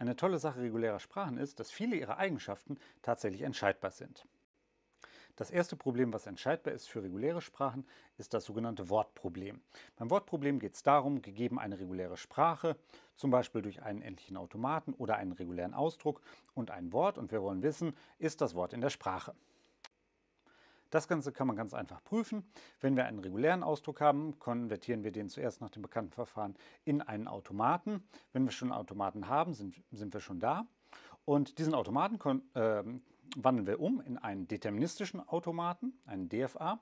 Eine tolle Sache regulärer Sprachen ist, dass viele ihrer Eigenschaften tatsächlich entscheidbar sind. Das erste Problem, was entscheidbar ist für reguläre Sprachen, ist das sogenannte Wortproblem. Beim Wortproblem geht es darum, gegeben eine reguläre Sprache, zum Beispiel durch einen endlichen Automaten oder einen regulären Ausdruck und ein Wort, und wir wollen wissen, ist das Wort in der Sprache. Das Ganze kann man ganz einfach prüfen. Wenn wir einen regulären Ausdruck haben, konvertieren wir den zuerst nach dem bekannten Verfahren in einen Automaten. Wenn wir schon einen Automaten haben, sind, sind wir schon da. Und diesen Automaten äh, wandeln wir um in einen deterministischen Automaten, einen DFA,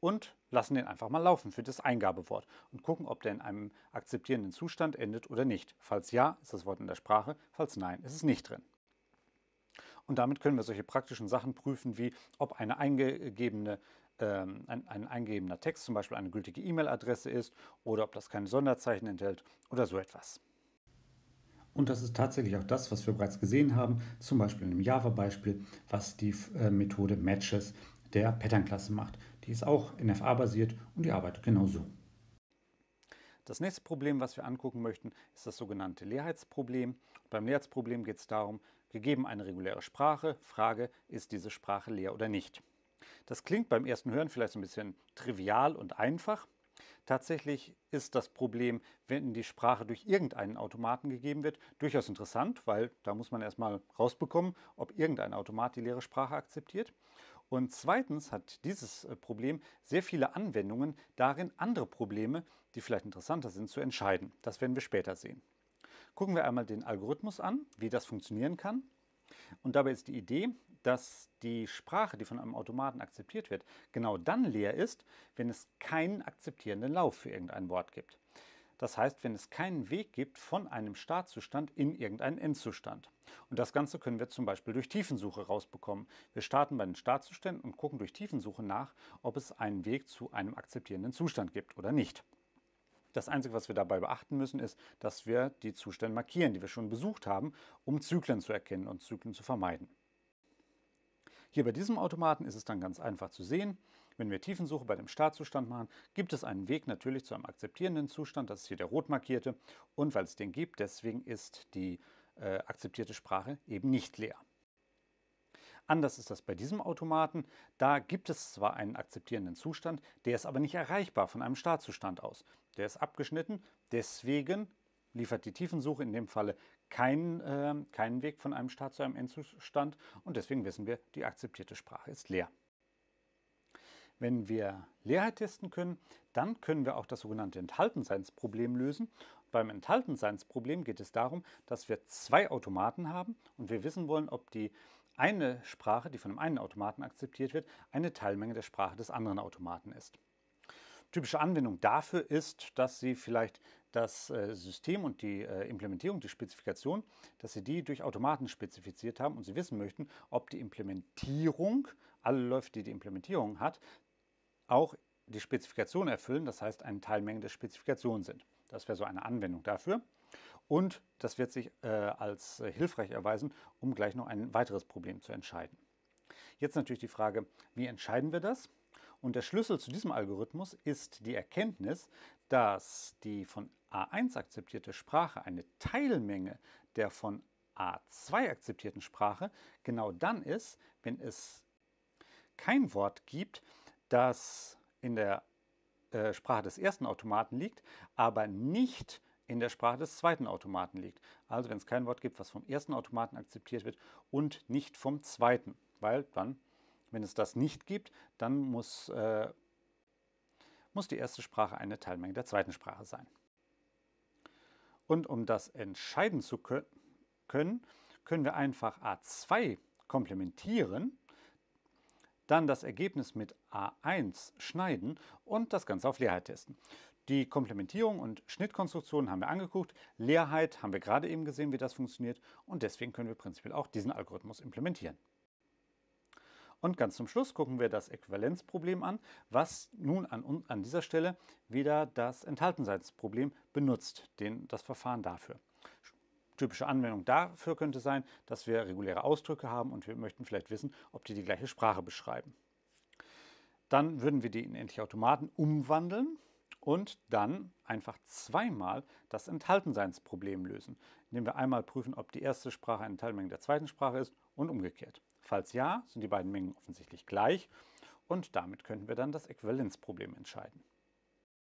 und lassen den einfach mal laufen für das Eingabewort und gucken, ob der in einem akzeptierenden Zustand endet oder nicht. Falls ja, ist das Wort in der Sprache, falls nein, ist es nicht drin. Und damit können wir solche praktischen Sachen prüfen, wie ob eine eingegebene ähm, ein, ein eingegebener Text zum Beispiel eine gültige E-Mail-Adresse ist oder ob das keine Sonderzeichen enthält oder so etwas. Und das ist tatsächlich auch das, was wir bereits gesehen haben, zum Beispiel in dem Java-Beispiel, was die äh, Methode Matches der Pattern-Klasse macht. Die ist auch NFA-basiert und die arbeitet genauso. Das nächste Problem, was wir angucken möchten, ist das sogenannte Leerheitsproblem. Beim Leerheitsproblem geht es darum, Gegeben eine reguläre Sprache, Frage, ist diese Sprache leer oder nicht? Das klingt beim ersten Hören vielleicht ein bisschen trivial und einfach. Tatsächlich ist das Problem, wenn die Sprache durch irgendeinen Automaten gegeben wird, durchaus interessant, weil da muss man erstmal rausbekommen, ob irgendein Automat die leere Sprache akzeptiert. Und zweitens hat dieses äh, Problem sehr viele Anwendungen darin, andere Probleme, die vielleicht interessanter sind, zu entscheiden. Das werden wir später sehen gucken wir einmal den Algorithmus an, wie das funktionieren kann. Und dabei ist die Idee, dass die Sprache, die von einem Automaten akzeptiert wird, genau dann leer ist, wenn es keinen akzeptierenden Lauf für irgendein Wort gibt. Das heißt, wenn es keinen Weg gibt von einem Startzustand in irgendeinen Endzustand. Und das Ganze können wir zum Beispiel durch Tiefensuche rausbekommen. Wir starten bei den Startzuständen und gucken durch Tiefensuche nach, ob es einen Weg zu einem akzeptierenden Zustand gibt oder nicht. Das Einzige, was wir dabei beachten müssen, ist, dass wir die Zustände markieren, die wir schon besucht haben, um Zyklen zu erkennen und Zyklen zu vermeiden. Hier bei diesem Automaten ist es dann ganz einfach zu sehen. Wenn wir Tiefensuche bei dem Startzustand machen, gibt es einen Weg natürlich zu einem akzeptierenden Zustand, das ist hier der rot markierte. Und weil es den gibt, deswegen ist die äh, akzeptierte Sprache eben nicht leer. Anders ist das bei diesem Automaten. Da gibt es zwar einen akzeptierenden Zustand, der ist aber nicht erreichbar von einem Startzustand aus. Der ist abgeschnitten, deswegen liefert die Tiefensuche in dem Falle keinen, äh, keinen Weg von einem Start zu einem Endzustand und deswegen wissen wir, die akzeptierte Sprache ist leer. Wenn wir Leerheit testen können, dann können wir auch das sogenannte Enthaltenseinsproblem lösen. Beim Enthaltenseinsproblem geht es darum, dass wir zwei Automaten haben und wir wissen wollen, ob die eine Sprache, die von dem einen Automaten akzeptiert wird, eine Teilmenge der Sprache des anderen Automaten ist. Typische Anwendung dafür ist, dass Sie vielleicht das äh, System und die äh, Implementierung, die Spezifikation, dass Sie die durch Automaten spezifiziert haben und Sie wissen möchten, ob die Implementierung, alle Läufe, die die Implementierung hat, auch die Spezifikation erfüllen, das heißt eine Teilmenge der Spezifikation sind. Das wäre so eine Anwendung dafür. Und das wird sich äh, als äh, hilfreich erweisen, um gleich noch ein weiteres Problem zu entscheiden. Jetzt natürlich die Frage, wie entscheiden wir das? Und der Schlüssel zu diesem Algorithmus ist die Erkenntnis, dass die von A1 akzeptierte Sprache eine Teilmenge der von A2 akzeptierten Sprache genau dann ist, wenn es kein Wort gibt, das in der äh, Sprache des ersten Automaten liegt, aber nicht in der Sprache des zweiten Automaten liegt. Also wenn es kein Wort gibt, was vom ersten Automaten akzeptiert wird und nicht vom zweiten, weil dann, wenn es das nicht gibt, dann muss, äh, muss die erste Sprache eine Teilmenge der zweiten Sprache sein. Und um das entscheiden zu können, können wir einfach A2 komplementieren dann das Ergebnis mit A1 schneiden und das Ganze auf Leerheit testen. Die Komplementierung und Schnittkonstruktion haben wir angeguckt, Leerheit haben wir gerade eben gesehen, wie das funktioniert und deswegen können wir prinzipiell auch diesen Algorithmus implementieren. Und ganz zum Schluss gucken wir das Äquivalenzproblem an, was nun an, an dieser Stelle wieder das Enthaltenseitsproblem benutzt, den, das Verfahren dafür typische Anwendung dafür könnte sein, dass wir reguläre Ausdrücke haben und wir möchten vielleicht wissen, ob die die gleiche Sprache beschreiben. Dann würden wir die in endliche Automaten umwandeln und dann einfach zweimal das Enthaltenseinsproblem lösen, indem wir einmal prüfen, ob die erste Sprache eine Teilmenge der zweiten Sprache ist und umgekehrt. Falls ja, sind die beiden Mengen offensichtlich gleich und damit könnten wir dann das Äquivalenzproblem entscheiden.